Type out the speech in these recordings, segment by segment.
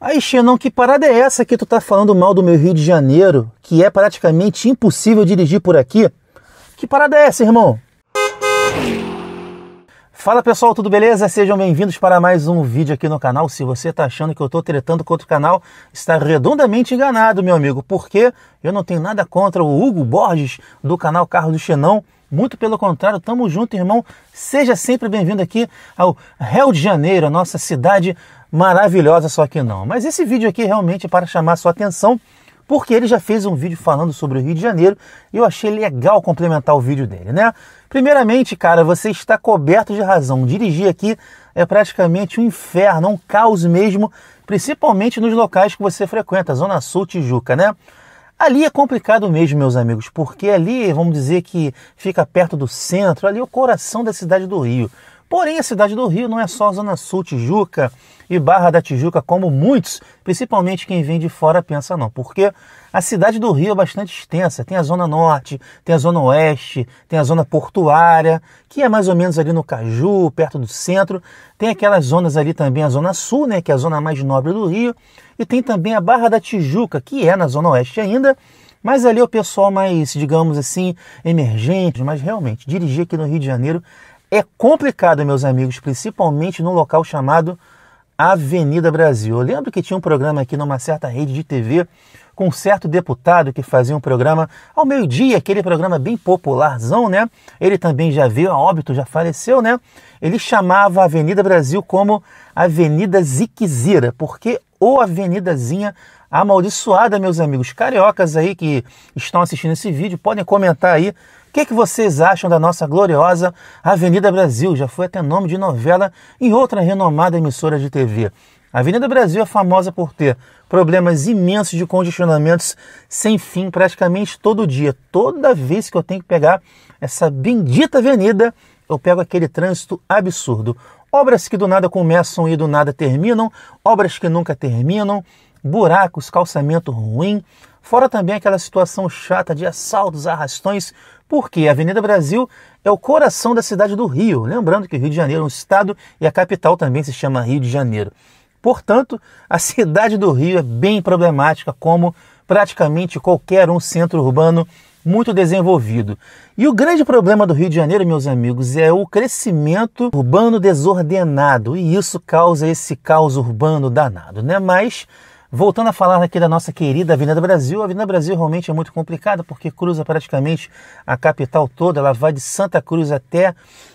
Aí, Xenon, que parada é essa que tu tá falando mal do meu Rio de Janeiro, que é praticamente impossível dirigir por aqui? Que parada é essa, irmão? Fala pessoal, tudo beleza? Sejam bem-vindos para mais um vídeo aqui no canal. Se você está achando que eu estou tretando com outro canal, está redondamente enganado, meu amigo, porque eu não tenho nada contra o Hugo Borges do canal Carro do Xenão. Muito pelo contrário, tamo junto, irmão. Seja sempre bem-vindo aqui ao Rio de Janeiro, a nossa cidade maravilhosa, só que não. Mas esse vídeo aqui é realmente é para chamar sua atenção, porque ele já fez um vídeo falando sobre o Rio de Janeiro e eu achei legal complementar o vídeo dele, né? Primeiramente, cara, você está coberto de razão. Dirigir aqui é praticamente um inferno, um caos mesmo, principalmente nos locais que você frequenta, Zona Sul, Tijuca, né? Ali é complicado mesmo, meus amigos, porque ali, vamos dizer que fica perto do centro, ali é o coração da cidade do Rio. Porém, a cidade do Rio não é só Zona Sul, Tijuca e Barra da Tijuca, como muitos, principalmente quem vem de fora, pensa não, porque a cidade do Rio é bastante extensa. Tem a Zona Norte, tem a Zona Oeste, tem a Zona Portuária, que é mais ou menos ali no Caju, perto do centro. Tem aquelas zonas ali também, a Zona Sul, né, que é a zona mais nobre do Rio. E tem também a Barra da Tijuca, que é na Zona Oeste ainda. Mas ali é o pessoal mais, digamos assim, emergente, mas realmente, dirigir aqui no Rio de Janeiro é complicado, meus amigos, principalmente num local chamado Avenida Brasil. Eu lembro que tinha um programa aqui numa certa rede de TV com um certo deputado que fazia um programa ao meio-dia, aquele programa bem popularzão, né? Ele também já veio a óbito, já faleceu, né? Ele chamava a Avenida Brasil como Avenida Ziquezira, porque ou Avenidazinha amaldiçoada, meus amigos cariocas aí que estão assistindo esse vídeo, podem comentar aí o que, é que vocês acham da nossa gloriosa Avenida Brasil? Já foi até nome de novela em outra renomada emissora de TV. A Avenida Brasil é famosa por ter problemas imensos de congestionamentos sem fim praticamente todo dia. Toda vez que eu tenho que pegar essa bendita avenida, eu pego aquele trânsito absurdo obras que do nada começam e do nada terminam, obras que nunca terminam, buracos, calçamento ruim, fora também aquela situação chata de assaltos, arrastões, porque a Avenida Brasil é o coração da cidade do Rio. Lembrando que o Rio de Janeiro é um estado e a capital também se chama Rio de Janeiro. Portanto, a cidade do Rio é bem problemática, como praticamente qualquer um centro urbano muito desenvolvido. E o grande problema do Rio de Janeiro, meus amigos, é o crescimento urbano desordenado, e isso causa esse caos urbano danado, né? Mas Voltando a falar aqui da nossa querida Avenida Brasil, a Avenida Brasil realmente é muito complicada porque cruza praticamente a capital toda, ela vai de Santa Cruz até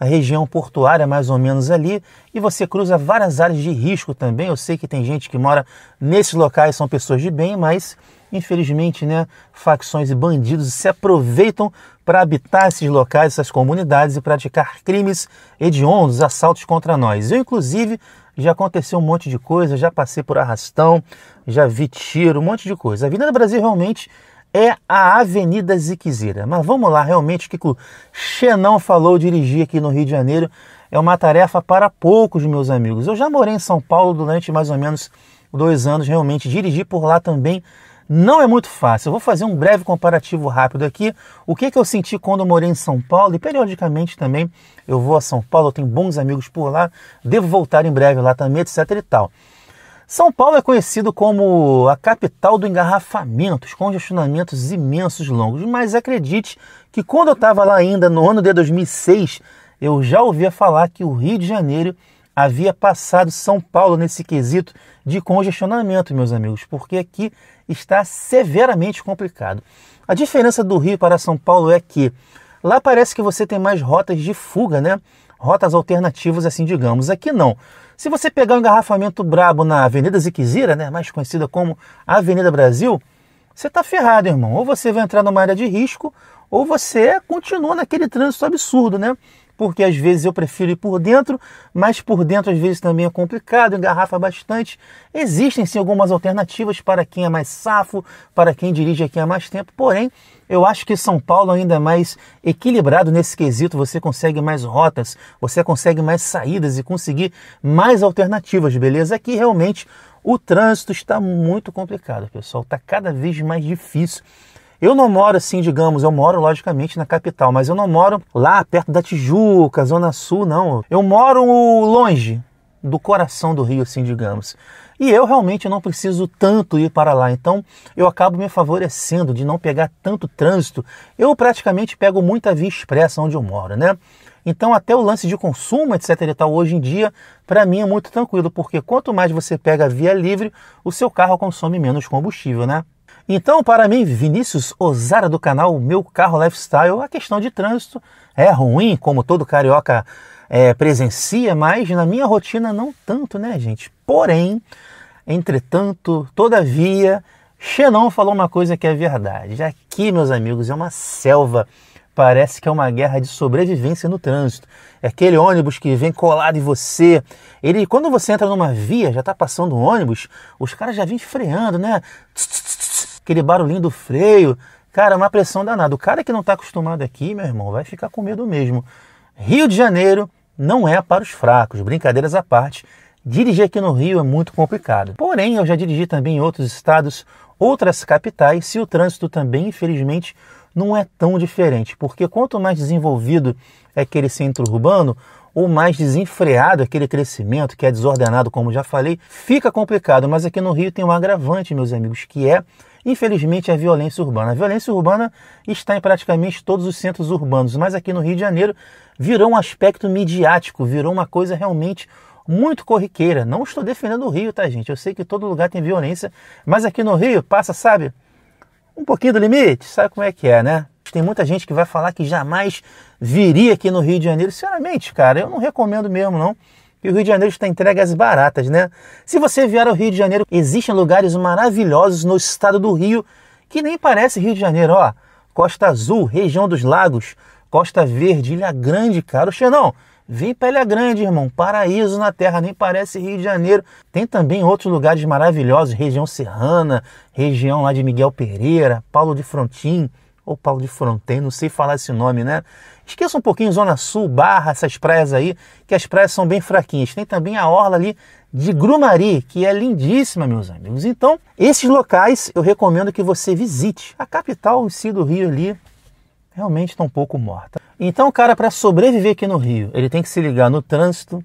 a região portuária, mais ou menos ali, e você cruza várias áreas de risco também. Eu sei que tem gente que mora nesses locais, são pessoas de bem, mas infelizmente, né, facções e bandidos se aproveitam para habitar esses locais, essas comunidades e praticar crimes hediondos, assaltos contra nós. Eu, inclusive, já aconteceu um monte de coisa, já passei por arrastão, já vi tiro, um monte de coisa. A Avenida do Brasil realmente é a Avenida Ziquezira. Mas vamos lá, realmente, o que o Xenão falou dirigir aqui no Rio de Janeiro é uma tarefa para poucos, meus amigos. Eu já morei em São Paulo durante mais ou menos dois anos, realmente dirigi por lá também não é muito fácil. Eu vou fazer um breve comparativo rápido aqui. O que, que eu senti quando eu morei em São Paulo e periodicamente também eu vou a São Paulo, eu tenho bons amigos por lá, devo voltar em breve lá também, etc e tal. São Paulo é conhecido como a capital do engarrafamento, os congestionamentos imensos longos, mas acredite que quando eu estava lá ainda no ano de 2006, eu já ouvia falar que o Rio de Janeiro havia passado São Paulo nesse quesito de congestionamento, meus amigos, porque aqui está severamente complicado. A diferença do Rio para São Paulo é que lá parece que você tem mais rotas de fuga, né? Rotas alternativas, assim digamos. Aqui não. Se você pegar um engarrafamento brabo na Avenida Ziquezira, né, mais conhecida como Avenida Brasil, você está ferrado, irmão. Ou você vai entrar numa área de risco, ou você continua naquele trânsito absurdo, né? porque às vezes eu prefiro ir por dentro, mas por dentro às vezes também é complicado, engarrafa bastante. Existem sim algumas alternativas para quem é mais safo, para quem dirige aqui há mais tempo, porém eu acho que São Paulo ainda é mais equilibrado nesse quesito. Você consegue mais rotas, você consegue mais saídas e conseguir mais alternativas, beleza? Aqui realmente o trânsito está muito complicado, pessoal. Está cada vez mais difícil eu não moro assim, digamos, eu moro logicamente na capital, mas eu não moro lá perto da Tijuca, Zona Sul, não. Eu moro longe do coração do Rio, assim, digamos. E eu realmente não preciso tanto ir para lá, então eu acabo me favorecendo de não pegar tanto trânsito. Eu praticamente pego muita via expressa onde eu moro, né? Então, até o lance de consumo, etc. e tal, hoje em dia, para mim é muito tranquilo, porque quanto mais você pega via livre, o seu carro consome menos combustível, né? Então, para mim, Vinícius Ozara do canal Meu Carro Lifestyle, a questão de trânsito é ruim, como todo carioca é, presencia, mas na minha rotina não tanto, né, gente? Porém, entretanto, todavia, Xenon falou uma coisa que é verdade. Aqui, meus amigos, é uma selva. Parece que é uma guerra de sobrevivência no trânsito. É aquele ônibus que vem colado em você. Ele, quando você entra numa via, já está passando um ônibus, os caras já vêm freando, né? Tss, tss, tss, aquele barulhinho do freio. Cara, é uma pressão danada. O cara que não está acostumado aqui, meu irmão, vai ficar com medo mesmo. Rio de Janeiro não é para os fracos, brincadeiras à parte. Dirigir aqui no Rio é muito complicado. Porém, eu já dirigi também em outros estados, outras capitais, e o trânsito também, infelizmente, não é tão diferente, porque quanto mais desenvolvido é aquele centro urbano, ou mais desenfreado é aquele crescimento que é desordenado, como já falei, fica complicado. Mas aqui no Rio tem um agravante, meus amigos, que é Infelizmente, a violência urbana. A violência urbana está em praticamente todos os centros urbanos, mas aqui no Rio de Janeiro virou um aspecto midiático, virou uma coisa realmente muito corriqueira. Não estou defendendo o Rio, tá, gente? Eu sei que todo lugar tem violência, mas aqui no Rio passa, sabe? Um pouquinho do limite, sabe como é que é, né? Tem muita gente que vai falar que jamais viria aqui no Rio de Janeiro. Sinceramente, cara, eu não recomendo mesmo, não. E o Rio de Janeiro está entregas baratas, né? Se você vier ao Rio de Janeiro, existem lugares maravilhosos no estado do Rio que nem parece Rio de Janeiro, ó. Costa Azul, região dos lagos, Costa Verde, Ilha Grande, cara. Xenão, vem para Ilha Grande, irmão. Paraíso na terra, nem parece Rio de Janeiro. Tem também outros lugares maravilhosos, região serrana, região lá de Miguel Pereira, Paulo de Frontin ou Paulo de Fronten, não sei falar esse nome, né? Esqueça um pouquinho Zona Sul, Barra, essas praias aí, que as praias são bem fraquinhas. Tem também a orla ali de Grumari, que é lindíssima, meus amigos. Então, esses locais eu recomendo que você visite. A capital em si do Rio ali realmente está um pouco morta. Então, o cara, para sobreviver aqui no Rio, ele tem que se ligar no trânsito,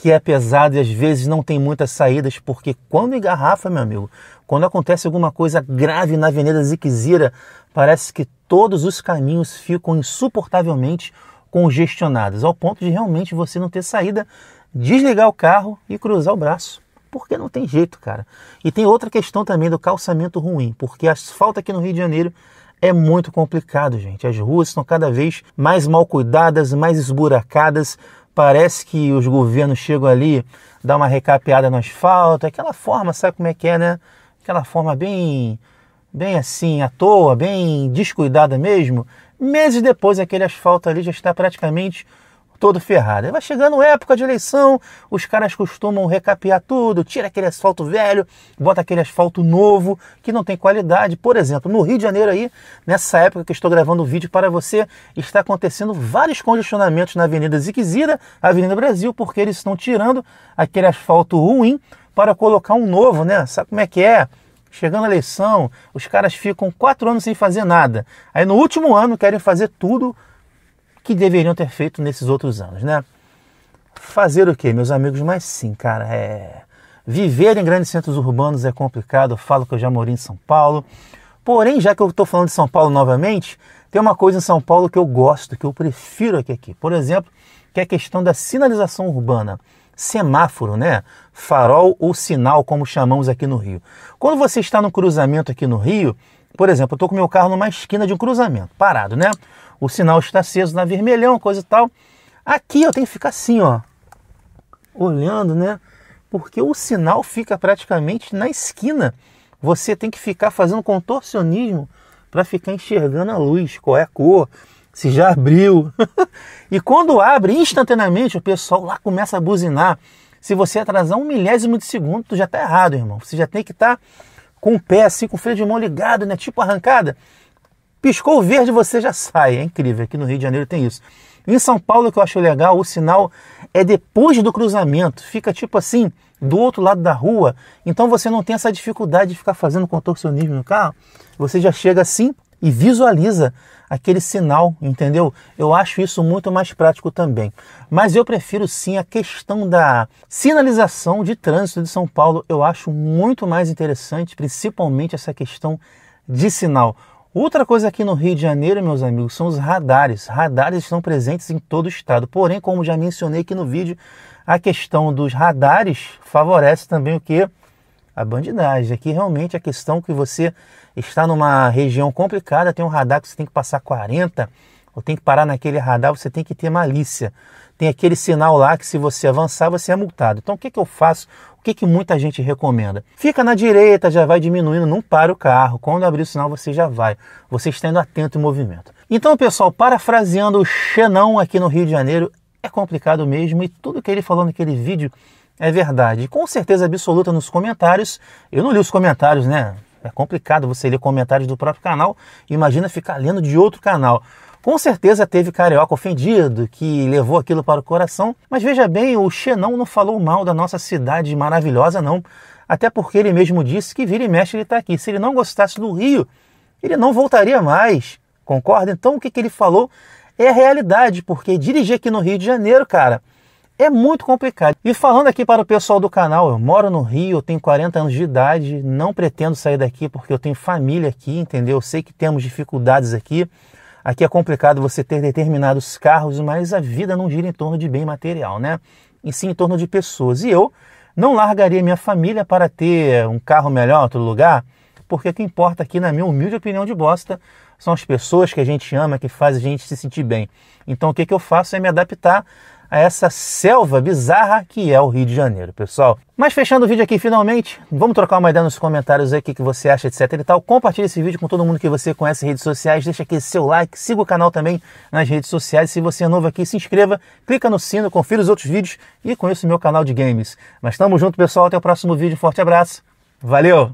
que é pesado e às vezes não tem muitas saídas, porque quando engarrafa, meu amigo, quando acontece alguma coisa grave na Avenida Ziquezira, parece que todos os caminhos ficam insuportavelmente congestionados, ao ponto de realmente você não ter saída, desligar o carro e cruzar o braço. Porque não tem jeito, cara. E tem outra questão também do calçamento ruim, porque asfalto aqui no Rio de Janeiro é muito complicado, gente. As ruas estão cada vez mais mal cuidadas, mais esburacadas, parece que os governos chegam ali, dá uma recapeada no asfalto, aquela forma, sabe como é que é, né? Aquela forma bem, bem assim, à toa, bem descuidada mesmo. Meses depois, aquele asfalto ali já está praticamente todo ferrado. Vai chegando época de eleição, os caras costumam recapear tudo, tira aquele asfalto velho, bota aquele asfalto novo que não tem qualidade. Por exemplo, no Rio de Janeiro aí, nessa época que estou gravando o vídeo para você, está acontecendo vários congestionamentos na Avenida Ziquezira, Avenida Brasil, porque eles estão tirando aquele asfalto ruim para colocar um novo, né? Sabe como é que é? Chegando a eleição, os caras ficam quatro anos sem fazer nada. Aí no último ano querem fazer tudo que deveriam ter feito nesses outros anos, né? Fazer o quê, meus amigos? Mas sim, cara, é. Viver em grandes centros urbanos é complicado. Eu falo que eu já morei em São Paulo. Porém, já que eu estou falando de São Paulo novamente, tem uma coisa em São Paulo que eu gosto, que eu prefiro aqui. aqui. Por exemplo, que é a questão da sinalização urbana. Semáforo, né? Farol ou sinal, como chamamos aqui no Rio. Quando você está no cruzamento aqui no Rio, por exemplo, eu estou com meu carro numa esquina de um cruzamento, parado, né? o sinal está aceso na vermelhão, coisa e tal. Aqui eu tenho que ficar assim, ó, olhando, né? Porque o sinal fica praticamente na esquina. Você tem que ficar fazendo contorcionismo para ficar enxergando a luz, qual é a cor, se já abriu. e quando abre, instantaneamente o pessoal lá começa a buzinar. Se você atrasar um milésimo de segundo, tu já tá errado, irmão. Você já tem que estar tá com o pé assim, com o freio de mão ligado, né? Tipo arrancada. Piscou verde, você já sai. É incrível, aqui no Rio de Janeiro tem isso. Em São Paulo, o que eu acho legal, o sinal é depois do cruzamento. Fica tipo assim, do outro lado da rua. Então você não tem essa dificuldade de ficar fazendo contorcionismo no carro. Você já chega assim e visualiza aquele sinal, entendeu? Eu acho isso muito mais prático também. Mas eu prefiro sim a questão da sinalização de trânsito de São Paulo. Eu acho muito mais interessante, principalmente essa questão de sinal. Outra coisa aqui no Rio de Janeiro, meus amigos, são os radares. Radares estão presentes em todo o estado. Porém, como já mencionei aqui no vídeo, a questão dos radares favorece também o que? A bandidagem. Aqui realmente a questão que você está numa região complicada, tem um radar que você tem que passar 40, ou tem que parar naquele radar, você tem que ter malícia tem aquele sinal lá que se você avançar você é multado. Então o que, que eu faço? O que, que muita gente recomenda? Fica na direita, já vai diminuindo, não para o carro. Quando abrir o sinal você já vai. Você estando atento em movimento. Então, pessoal, parafraseando o Xenão aqui no Rio de Janeiro, é complicado mesmo e tudo que ele falou naquele vídeo é verdade. Com certeza absoluta nos comentários. Eu não li os comentários, né? É complicado você ler comentários do próprio canal. Imagina ficar lendo de outro canal. Com certeza teve carioca ofendido, que levou aquilo para o coração, mas veja bem, o Xenão não falou mal da nossa cidade maravilhosa, não. Até porque ele mesmo disse que vira e mexe ele está aqui. Se ele não gostasse do Rio, ele não voltaria mais. Concorda? Então o que, que ele falou é a realidade, porque dirigir aqui no Rio de Janeiro, cara, é muito complicado. E falando aqui para o pessoal do canal, eu moro no Rio, eu tenho 40 anos de idade, não pretendo sair daqui porque eu tenho família aqui, entendeu? Eu sei que temos dificuldades aqui. Aqui é complicado você ter determinados carros, mas a vida não gira em torno de bem material, né? E sim em torno de pessoas. E eu não largaria minha família para ter um carro melhor em outro lugar, porque o que importa aqui, na minha humilde opinião de bosta, são as pessoas que a gente ama, que faz a gente se sentir bem. Então o que, que eu faço é me adaptar a essa selva bizarra que é o Rio de Janeiro, pessoal. Mas fechando o vídeo aqui finalmente, vamos trocar uma ideia nos comentários aqui que você acha, etc e tal. Compartilhe esse vídeo com todo mundo que você conhece em redes sociais, deixa aqui seu like, siga o canal também nas redes sociais. Se você é novo aqui, se inscreva, clica no sino, confira os outros vídeos e conheça o meu canal de games. Mas tamo junto, pessoal, até o próximo vídeo, um forte abraço, valeu!